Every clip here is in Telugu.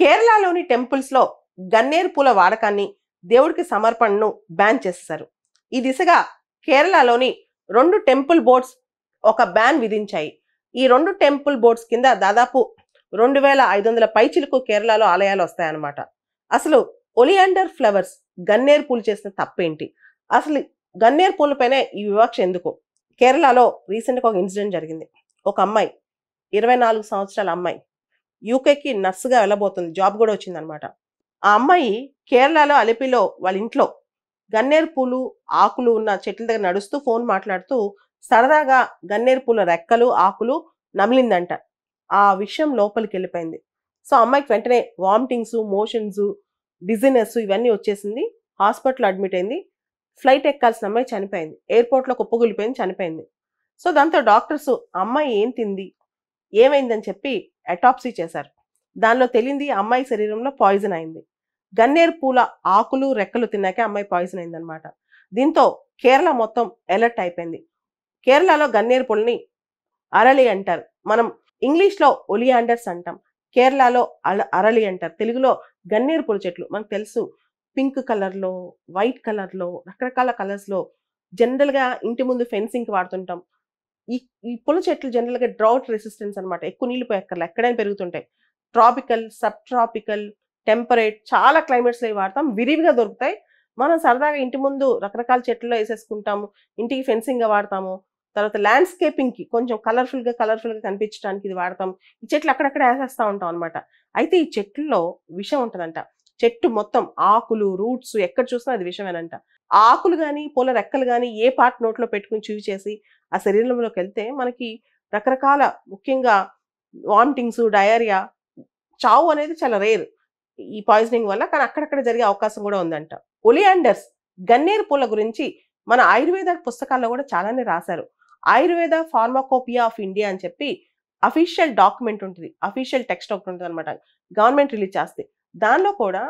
కేరళలోని టెంపుల్స్లో గన్నేరు పూల వాడకాన్ని దేవుడికి సమర్పణను బ్యాన్ చేస్తారు ఈ దిశగా కేరళలోని రెండు టెంపుల్ బోర్డ్స్ ఒక బ్యాన్ విధించాయి ఈ రెండు టెంపుల్ బోర్డ్స్ కింద దాదాపు రెండు వేల ఐదు వందల పైచిలకు కేరళలో ఆలయాలు వస్తాయన్నమాట అసలు ఒలియాండర్ ఫ్లవర్స్ గన్నేరు పూలు చేసిన తప్పేంటి అసలు గన్నేరు పూలపైనే ఈ వివక్ష ఎందుకు కేరళలో రీసెంట్గా ఒక ఇన్సిడెంట్ జరిగింది ఒక అమ్మాయి ఇరవై నాలుగు సంవత్సరాల అమ్మాయి యూకేకి నర్సుగా వెళ్ళబోతుంది జాబ్ కూడా వచ్చిందనమాట ఆ అమ్మాయి కేరళలో అలిపిలో వాళ్ళ ఇంట్లో గన్నేరు పూలు ఆకులు ఉన్న చెట్ల దగ్గర నడుస్తూ ఫోన్ మాట్లాడుతూ సరదాగా గన్నేరు పూల రెక్కలు ఆకులు నమిలిందంట ఆ విషయం లోపలికి వెళ్ళిపోయింది సో అమ్మాయికి వెంటనే వామిటింగ్స్ మోషన్స్ డిజినెస్ ఇవన్నీ వచ్చేసింది హాస్పిటల్ అడ్మిట్ అయింది ఫ్లైట్ ఎక్కాల్సిన అమ్మాయి చనిపోయింది ఎయిర్పోర్ట్లో కుప్పగులిపోయింది చనిపోయింది సో దాంతో డాక్టర్స్ అమ్మాయి ఏం తింది ఏమైందని చెప్పి అటాప్సీ చేశారు దానిలో తెలియంది అమ్మాయి శరీరంలో పాయిజన్ అయింది గన్నేరు పూల ఆకులు రెక్కలు తిన్నాకే అమ్మాయి పాయిజన్ అయిందనమాట దీంతో కేరళ మొత్తం ఎలర్ట్ అయిపోయింది కేరళలో గన్నేరు పూలని అరళి అంటారు మనం ఇంగ్లీష్లో ఒలియాండర్స్ అంటాం కేరళలో అల అరళి అంటారు తెలుగులో గన్నేరు పూల చెట్లు మనకు తెలుసు పింక్ కలర్లో వైట్ కలర్లో రకరకాల కలర్స్లో జనరల్గా ఇంటి ముందు ఫెన్సింగ్కి వాడుతుంటాం ఈ ఈ పుల చెట్లు జనరల్గా డ్రౌట్ రెసిస్టెన్స్ అనమాట ఎక్కువ నీళ్ళు పోయక్కర్లే ఎక్కడైనా పెరుగుతుంటాయి ట్రాపికల్ సబ్ ట్రాపికల్ టెంపరేట్ చాలా క్లైమేట్స్లో వాడతాం విరివిగా దొరుకుతాయి మనం సరదాగా ఇంటి ముందు రకరకాల చెట్లు వేసేసుకుంటాము ఇంటికి ఫెన్సింగ్గా వాడతాము తర్వాత ల్యాండ్స్కేపింగ్కి కొంచెం కలర్ఫుల్గా కలర్ఫుల్గా కనిపించడానికి ఇది వాడతాం ఈ చెట్లు అక్కడక్కడ వేసేస్తూ ఉంటాం అనమాట అయితే ఈ చెట్లలో విషం ఉంటుందంట చెట్టు మొత్తం ఆకులు రూట్స్ ఎక్కడ చూసినా అది విషమేనంట ఆకులు కానీ పూల రెక్కలు కానీ ఏ పార్ట్ నోట్లో పెట్టుకుని చూవి చేసి ఆ శరీరంలోకి వెళ్తే మనకి రకరకాల ముఖ్యంగా వామిటింగ్స్ డయారియా చావు అనేది చాలా రేర్ ఈ పాయిజనింగ్ వల్ల కానీ అక్కడక్కడ జరిగే అవకాశం కూడా ఉందంట ఒలియాండర్స్ గన్నేరు పూల గురించి మన ఆయుర్వేద పుస్తకాల్లో కూడా చాలానే రాశారు ఆయుర్వేద ఫార్మాకోపియా ఆఫ్ ఇండియా అని చెప్పి అఫీషియల్ డాక్యుమెంట్ ఉంటుంది అఫీషియల్ టెక్స్ట్ ఒకటి ఉంటుంది అనమాట గవర్నమెంట్ రిలీజ్ చేస్తే దానిలో కూడా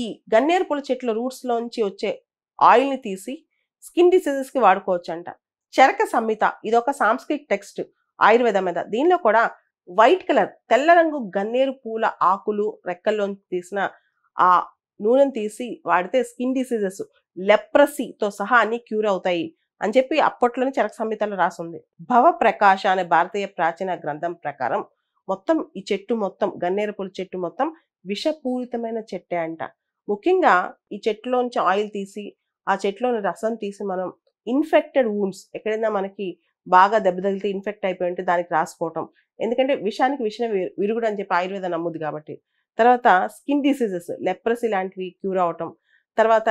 ఈ గన్నేరు పూల చెట్ల రూట్స్లోంచి వచ్చే ఆయిల్ని తీసి స్కిన్ డిసీజెస్కి వాడుకోవచ్చు అంట చెరక సంహిత ఇదొక సాంస్క్రిట్ టెక్స్ట్ ఆయుర్వేదం మీద దీనిలో కూడా వైట్ కలర్ తెల్ల రంగు గన్నేరు పూల ఆకులు రెక్కల్లో తీసిన ఆ నూనెను తీసి వాడితే స్కిన్ డిసీజెస్ లెప్రసీతో సహా అన్ని క్యూర్ అవుతాయి అని చెప్పి అప్పట్లోనే చెరక సంహితలో రాసింది భవ ప్రకాశ అనే భారతీయ ప్రాచీన గ్రంథం ప్రకారం మొత్తం ఈ చెట్టు మొత్తం గన్నేరు పూల చెట్టు మొత్తం విషపూరితమైన చెట్టే అంట ముఖ్యంగా ఈ చెట్టులో నుంచి ఆయిల్ తీసి ఆ చెట్లోని రసం తీసి మనం ఇన్ఫెక్టెడ్ వూండ్స్ ఎక్కడైనా మనకి బాగా దెబ్బ తగిలితే ఇన్ఫెక్ట్ అయిపోయి ఉంటే దానికి రాసుకోవటం ఎందుకంటే విషానికి విషయం విరుగుడు అని చెప్పి ఆయుర్వేదం నమ్ముద్ది కాబట్టి తర్వాత స్కిన్ డిసీజెస్ లెప్రసీ లాంటివి క్యూర్ అవటం తర్వాత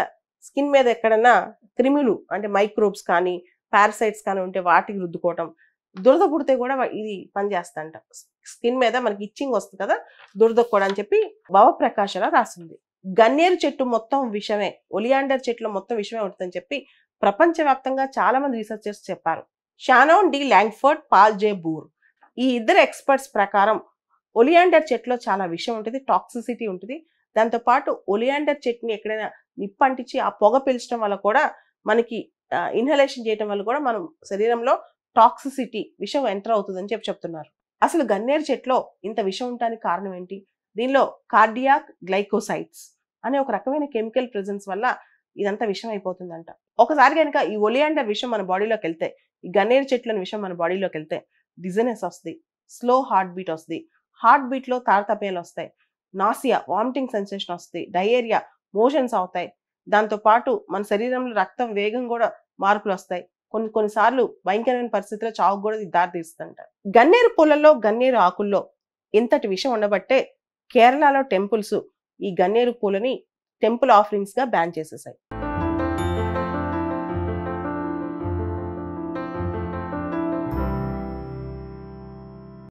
స్కిన్ మీద ఎక్కడన్నా క్రిములు అంటే మైక్రోబ్స్ కానీ పారసైట్స్ కానీ ఉంటే వాటికి రుద్దుకోవటం దురద పుడితే కూడా ఇది అంట స్కిన్ మీద మనకి ఇచ్చింగ్ వస్తుంది కదా దురదొక్కడం అని చెప్పి భవప్రకాశలా రాసింది గన్నేరు చెట్టు మొత్తం విషమే ఒలియాండర్ చెట్లు మొత్తం విషమే ఉంటుందని చెప్పి ప్రపంచవ్యాప్తంగా చాలా మంది రీసెర్చర్స్ చెప్పారు షానోన్ డి ల్యాంగ్ఫర్డ్ పాల్ జే బూర్ ఈ ఇద్దరు ఎక్స్పర్ట్స్ ప్రకారం ఒలియాండర్ చెట్లో చాలా విషయం ఉంటుంది టాక్సిసిటీ ఉంటుంది దాంతోపాటు ఒలియాండర్ చెట్ని ఎక్కడైనా నిప్పు అంటించి ఆ పొగ పీల్చడం వల్ల కూడా మనకి ఇన్హలేషన్ చేయడం వల్ల కూడా మనం శరీరంలో టాక్సిసిటీ విషం ఎంటర్ అవుతుందని చెప్పి చెప్తున్నారు అసలు గన్నేరు చెట్లో ఇంత విషం ఉండడానికి కారణం ఏంటి దీనిలో కార్డియాక్ గ్లైకోసైట్స్ అనే ఒక రకమైన కెమికల్ ప్రెజెన్స్ వల్ల ఇదంతా విషం అయిపోతుందంట ఒకసారి కనుక ఈ ఒలియాండర్ విషం మన బాడీలోకి వెళ్తే ఈ గన్నేరు చెట్లని విషయం మన బాడీలోకి వెళ్తే డిజనెస్ వస్తుంది స్లో హార్ట్ బీట్ వస్తుంది హార్ట్ బీట్లో తారతపేలు వస్తాయి నాసియా వామిటింగ్ సెన్సేషన్ వస్తుంది డయేరియా మోషన్స్ అవుతాయి దాంతోపాటు మన శరీరంలో రక్తం వేగం కూడా మార్పులు వస్తాయి కొన్ని కొన్నిసార్లు భయంకరమైన పరిస్థితిలో చావు కూడా దారితీస్తుందంట గన్నేరు పొలల్లో గన్నేరు ఆకుల్లో ఇంతటి విషం ఉండబట్టే కేరళలో టెంపుల్స్ ఈ గన్నేరు పూలని టెంపుల్ ఆఫరింగ్స్గా బ్యాన్ చేసేసాయి